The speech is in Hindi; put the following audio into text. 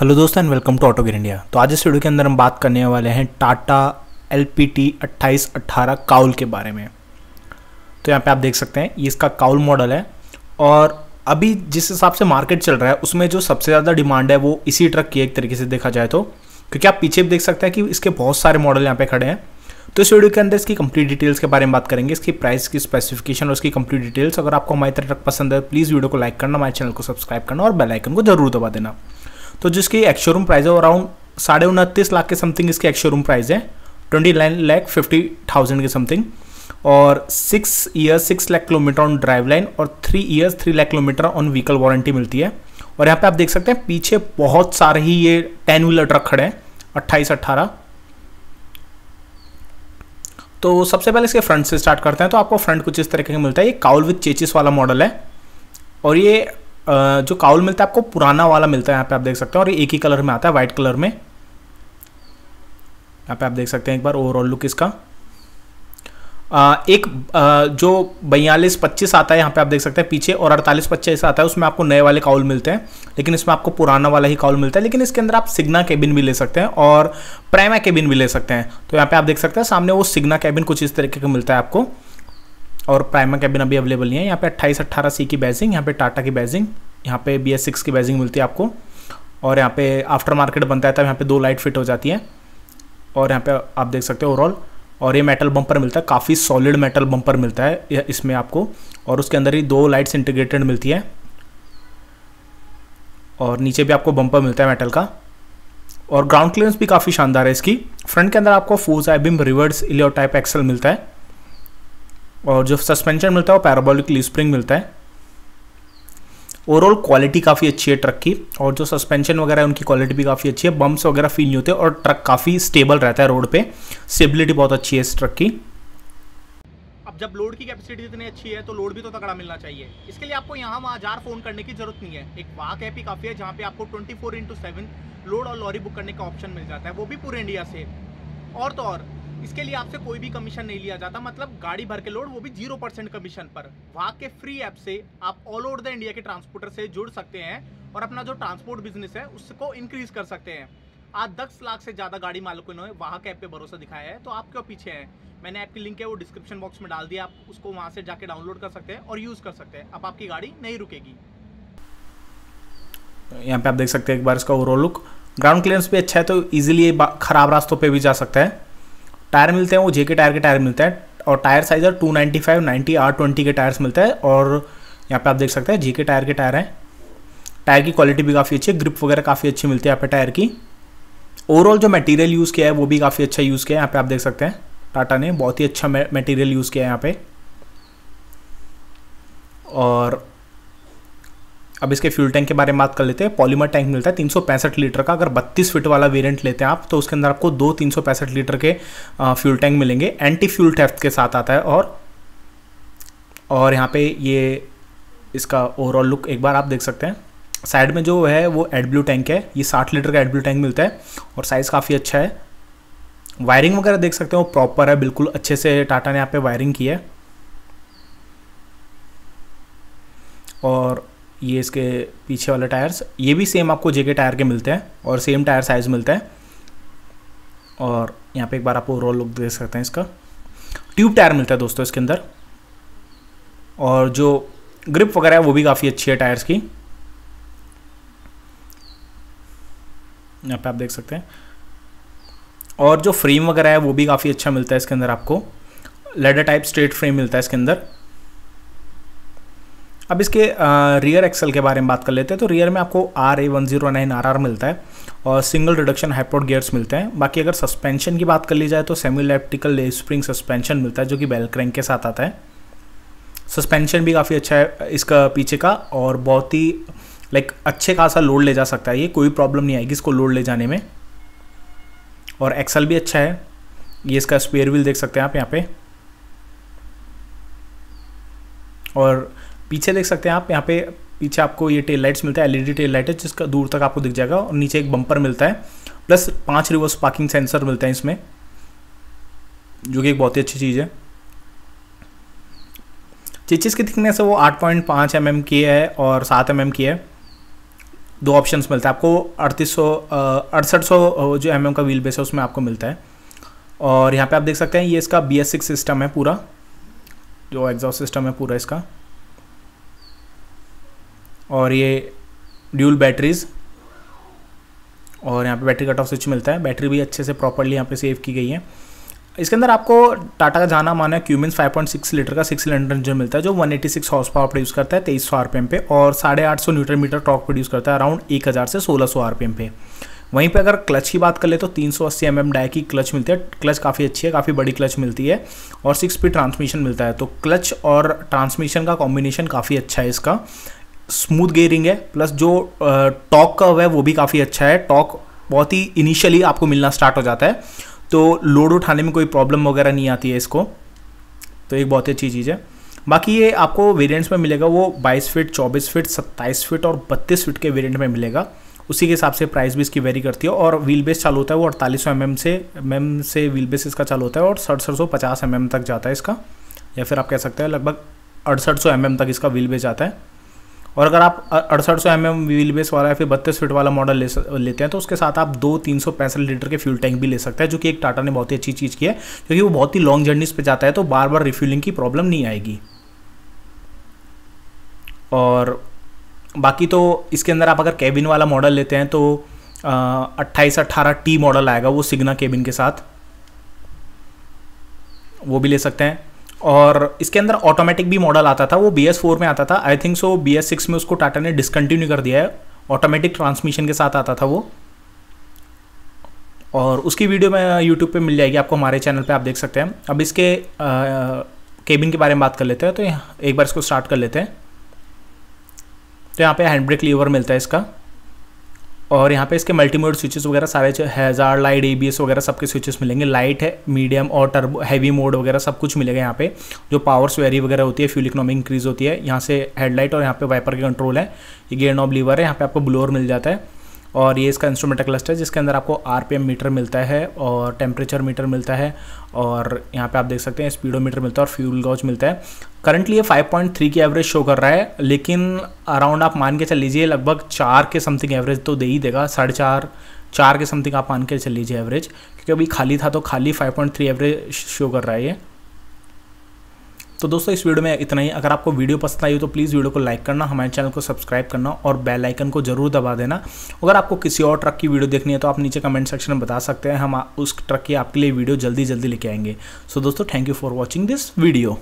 हेलो दोस्तों एंड वेलकम टू ऑटो गिर इंडिया तो आज इस वीडियो के अंदर हम बात करने वाले हैं टाटा एल पी टी अट्ठाईस अट्ठारह काउल के बारे में तो यहाँ पे आप देख सकते हैं ये इसका काउल मॉडल है और अभी जिस हिसाब से मार्केट चल रहा है उसमें जो सबसे ज़्यादा डिमांड है वो इसी ट्रक की एक तरीके से देखा जाए तो क्योंकि आप पीछे भी देख सकते हैं कि इसके बहुत सारे मॉडल यहाँ पे खड़े हैं तो इस वीडियो के अंदर इसकी कंप्लीट डिटेल्स के बारे में बात करेंगे इसकी प्राइस की स्पेसिफिकेशन और इसकी कंप्लीट डिटेल्स अगर आपको हमारी तरह ट्रक पसंद है प्लीज़ वीडियो को लाइक करना हमारे चैनल को सब्सक्राइब करना और बेलाइकन को जरूर दबा देना तो जिसकी एक्शोरूम प्राइस है अराउंड साढ़े उनतीस लाख के समथिंग इसकी एक्शोरूम प्राइस है twenty nine lakh fifty thousand के समथिंग और six years six lakh kilometre on driveline और three years three lakh kilometre on vehicle warranty मिलती है और यहाँ पे आप देख सकते हैं पीछे बहुत सारे ही ये टेन व्हीलर ट्रक खड़े हैं अट्ठाईस अट्ठारह तो सबसे पहले इसके फ्रंट से स्टार्ट करते हैं तो आपको फ्रंट कुछ इस तरीके का मिलता है ये काउल विथ चेचिस वाला मॉडल है और ये जो काउल मिलता है आपको पुराना वाला मिलता है यहाँ पे आप देख सकते हैं और एक ही कलर में आता है वाइट कलर में यहाँ पे आप देख सकते हैं एक बार ओवरऑल लुक इसका एक जो बयालीस पच्चीस आता है यहाँ पे आप देख सकते हैं पीछे और अड़तालीस पच्चीस आता है उसमें आपको नए वाले काउल मिलते हैं लेकिन इसमें आपको पुराना वाला ही काउल मिलता है लेकिन इसके अंदर आप सिग्ना केबिन भी ले सकते हैं और प्रेमा केबिन भी ले सकते हैं तो यहाँ पे आप देख सकते हैं सामने वो सिग्ना केबिन कुछ इस तरीके का मिलता है आपको और प्राइमा कैबिन अभी अवेलेबल नहीं है यहाँ पे अट्ठाईस अट्ठारह सी की बैजिंग यहाँ पे टाटा की बैजिंग यहाँ पे बी एस सिक्स की बैजिंग मिलती है आपको और यहाँ पे आफ्टर मार्केट बनता है तब यहाँ पे दो लाइट फिट हो जाती है और यहाँ पे आप देख सकते हो ओवरऑल और ये मेटल बम्पर मिलता है काफ़ी सॉलिड मेटल बम्पर मिलता है इसमें आपको और उसके अंदर ही दो लाइट्स इंटीग्रेटेड मिलती है और नीचे भी आपको बम्पर मिलता है मेटल का और ग्राउंड क्लियरेंस भी काफ़ी शानदार है इसकी फ्रंट के अंदर आपको forged I beam reverse Elliot type axle मिलता है और जो सस्पेंशन मिलता है वो पैराबोलिकली स्प्रिंग मिलता है ओवरऑल क्वालिटी काफ़ी अच्छी है ट्रक की और जो सस्पेंशन वगैरह है उनकी क्वालिटी भी काफ़ी अच्छी है बम्प्स वगैरह फील नहीं होते और ट्रक काफ़ी स्टेबल रहता है रोड पे स्टेबिलिटी बहुत अच्छी है इस ट्रक की अब जब लोड की कैपेसिटी इतनी अच्छी है तो लोड भी तो तगड़ा मिलना चाहिए इसके लिए आपको यहाँ वहाँ हजार फोन करने की जरूरत नहीं है एक वाक ऐप ही काफ़ी है जहाँ पे आपको ट्वेंटी फोर लोड और लॉरी बुक करने का ऑप्शन मिल जाता है वो भी पूरे इंडिया से और तो और इसके लिए आपसे कोई भी कमीशन नहीं लिया जाता मतलब गाड़ी भर के लोड वो भी जीरो परसेंट कमीशन पर वहाँ के फ्री ऐप से आप ऑल ओवर द इंडिया के ट्रांसपोर्टर से जुड़ सकते हैं और अपना जो ट्रांसपोर्ट बिजनेस है उसको इंक्रीज कर सकते हैं आज दस लाख से ज़्यादा गाड़ी मालिकों ने वहाँ के ऐप पे भरोसा दिखाया है तो आप क्यों पीछे हैं मैंने ऐप की लिंक है वो डिस्क्रिप्शन बॉक्स में डाल दिया आप उसको वहाँ से जाके डाउनलोड कर सकते हैं और यूज़ कर सकते हैं अब आपकी गाड़ी नहीं रुकेगी यहाँ पे आप देख सकते हैं एक बार इसका ओवरऑल लुक ग्राउंड क्लियरेंस भी अच्छा है तो ईजिली ख़राब रास्तों पर भी जा सकता है टायर मिलते हैं वो जे के टायर के टायर मिलते हैं और टायर साइज है two ninety five ninety R twenty के टायर्स मिलते हैं और यहाँ पे आप देख सकते हैं जेके के टायर के टायर हैं टायर की क्वालिटी भी काफ़ी अच्छी है ग्रिप वगैरह काफ़ी अच्छी मिलती है यहाँ पर टायर की ओवरऑल जो मटेरियल यूज़ किया है वो भी काफ़ी अच्छा यूज़ किया है यहाँ पे आप देख सकते हैं टाटा ने बहुत ही अच्छा मटेरियल यूज़ किया है यहाँ पे और अब इसके फ्यूल टैंक के बारे में बात कर लेते हैं पॉलीमर टैंक मिलता है तीन लीटर का अगर बत्तीस फिट वाला वेरियंट लेते हैं आप तो उसके अंदर आपको दो तीन लीटर के फ्यूल टैंक मिलेंगे एंटी फ्यूल थेफ्ट के साथ आता है और और यहाँ पे ये इसका ओवरऑल लुक एक बार आप देख सकते हैं साइड में जो है वो एड ब्लू टैंक है ये साठ लीटर का एड ब्लू टैंक मिलता है और साइज़ काफ़ी अच्छा है वायरिंग वगैरह देख सकते हैं वो प्रॉपर है बिल्कुल अच्छे से टाटा ने यहाँ पे वायरिंग की है और ये इसके पीछे वाले टायर्स ये भी सेम आपको जेके टायर के मिलते हैं और सेम टायर साइज़ मिलता है और यहाँ पे एक बार आप ओवरऑल लुक देख सकते हैं इसका ट्यूब टायर मिलता है दोस्तों इसके अंदर और जो ग्रिप वगैरह है वो भी काफ़ी अच्छी है टायर्स की यहाँ पे आप देख सकते हैं और जो फ्रेम वगैरह है वो भी काफ़ी अच्छा मिलता है इसके अंदर आपको लेडर टाइप स्ट्रेट फ्रेम मिलता है इसके अंदर अब इसके रियर एक्सल के बारे में बात कर लेते हैं तो रियर में आपको R A one zero nine R R मिलता है और सिंगल रिडक्शन हाइपोड गियर्स मिलते हैं बाकी अगर सस्पेंशन की बात कर ली जाए तो सेमी इलेप्टिकल स्प्रिंग सस्पेंशन मिलता है जो कि बेल क्रैंक के साथ आता है सस्पेंशन भी काफ़ी अच्छा है इसका पीछे का और बहुत ही लाइक अच्छे खासा लोड ले जा सकता है ये कोई प्रॉब्लम नहीं आएगी इसको लोड ले जाने में और एक्सल भी अच्छा है ये इसका स्पेयर व्हील देख सकते हैं आप यहाँ पे और पीछे देख सकते हैं आप यहाँ पे पीछे आपको ये टेल लाइट्स मिलता है एलईडी टेल लाइट है जिसका दूर तक आपको दिख जाएगा और नीचे एक बम्पर मिलता है प्लस पांच रिवर्स पार्किंग सेंसर मिलते हैं इसमें जो कि एक बहुत ही अच्छी चीज़ है चिचिस की थिकनेस है वो आठ पॉइंट पाँच एम एम की है और सात एम एम की है दो ऑप्शंस मिलते हैं आपको अड़तीस सौ अड़सठ सौ जो एम एम का व्हील बेस है उसमें आपको मिलता है और यहाँ पे आप देख सकते हैं ये इसका बी एस सिक्स सिस्टम है पूरा जो एग्जॉस्ट सिस्टम है पूरा इसका और ये ड्यूल बैटरीज़ और यहाँ पे बैटरी कट ऑफ स्विच मिलता है बैटरी भी अच्छे से प्रॉपरली यहाँ पे सेव की गई है इसके अंदर आपको टाटा का जाना माना पॉइंट 5.6 लीटर का सिक्स सिलेंडर इंजन मिलता है जो 186 हॉर्स पावर प्रोड्यूस करता है तेईस सौ आरपीएम पे और साढ़े आठ सौ न्यूटर मीटर टॉक प्रोड्यूस करता है अराउंड एक हज़ार से सोलह सौ आर पे वहीं पे अगर क्लच की बात कर ले तो तीन सौ अस्सी एम एम डाई की क्लच मिलती है क्लच काफ़ी अच्छी है काफ़ी बड़ी क्लच मिलती है और सिक्स स्पीड ट्रांसमिशन मिलता है तो क्लच और ट्रांसमिशन का कॉम्बिनेशन काफ़ी अच्छा है इसका स्मूथ गेयरिंग है प्लस जो टॉक कर्व है वो भी काफ़ी अच्छा है टॉक बहुत ही इनिशियली आपको मिलना स्टार्ट हो जाता है तो लोड उठाने में कोई प्रॉब्लम वगैरह नहीं आती है इसको तो एक बहुत ही अच्छी चीज़ है बाकी ये आपको वेरिएंट्स में मिलेगा वो 22 फीट 24 फीट 27 फीट और 32 फीट के वेरिएंट में मिलेगा उसी के हिसाब से प्राइस भी इसकी वेरी करती है और व्हील बेस चालू होता है वो अड़तालीस सौ mm एम से एम mm से व्हील बेस इसका चालू होता है और सड़सठ सौ पचास एम mm तक जाता है इसका या फिर आप कह सकते हैं लगभग अड़सठ सौ एम तक इसका व्हील बेस जाता है और अगर आप अड़सठ सौ एम एम व्हील बेस वाला या फिर बत्तीस फीट वाला मॉडल ले लेते हैं तो उसके साथ आप दो तीन सौ पैंसठ लीटर के फ्यूल टैंक भी ले सकते हैं जो कि एक टाटा ने बहुत ही अच्छी चीज़ की है क्योंकि वो बहुत ही लॉन्ग जर्नीस पर जाता है तो बार बार रिफ्यूलिंग की प्रॉब्लम नहीं आएगी और बाकी तो इसके अंदर आप अगर कैबिन वाला मॉडल लेते हैं तो अट्ठाईस अट्ठारह टी मॉडल आएगा वो सिग्ना केबिन के साथ वो भी ले सकते हैं और इसके अंदर ऑटोमेटिक भी मॉडल आता था वो बी एस फोर में आता था I think so B S six में उसको टाटा ने डिसकंटिन्यू कर दिया है ऑटोमेटिक ट्रांसमिशन के साथ आता था वो और उसकी वीडियो में यूट्यूब पे मिल जाएगी आपको हमारे चैनल पे आप देख सकते हैं अब इसके केबिन के बारे में बात कर लेते हैं तो एक बार इसको स्टार्ट कर लेते हैं तो यहाँ पे हैंड ब्रेक लीवर मिलता है इसका और यहाँ पे इसके मल्टीमोड स्विचेस वगैरह सारे हज़ार लाइट ए वगैरह सबके स्विचेस मिलेंगे लाइट है मीडियम और टर्बो हैवी मोड वगैरह सब कुछ मिलेगा यहाँ पे जो पावर स्वेरी वगैरह होती है फ्यूल इकोनॉमी इंक्रीज होती है यहाँ से हेडलाइट और यहाँ पे वाइपर के कंट्रोल है ये गेयर नॉब लीवर है यहाँ पे आपको ब्लोअर मिल जाता है और ये इसका इंस्ट्रूमेंटल क्लस्टर जिसके अंदर आपको आरपीएम मीटर मिलता है और टेम्परेचर मीटर मिलता है और यहाँ पे आप देख सकते हैं स्पीडोमीटर मिलता है और फ्यूल गॉज मिलता है करंटली ये 5.3 की एवरेज शो कर रहा है लेकिन अराउंड आप मान के चल लीजिए लगभग चार के समथिंग एवरेज तो दे ही देगा साढ़े चार चार के समथिंग आप मान के चल लीजिए एवरेज क्योंकि अभी खाली था तो खाली 5.3 एवरेज शो कर रहा है ये तो दोस्तों इस वीडियो में इतना ही अगर आपको वीडियो पसंद आई हो तो प्लीज़ वीडियो को लाइक करना हमारे चैनल को सब्सक्राइब करना और बेल आइकन को जरूर दबा देना अगर आपको किसी और ट्रक की वीडियो देखनी है तो आप नीचे कमेंट सेक्शन में बता सकते हैं हम उस ट्रक की आपके लिए वीडियो जल्दी जल्दी लेके आएंगे सो दोस्तों thank you for watching this video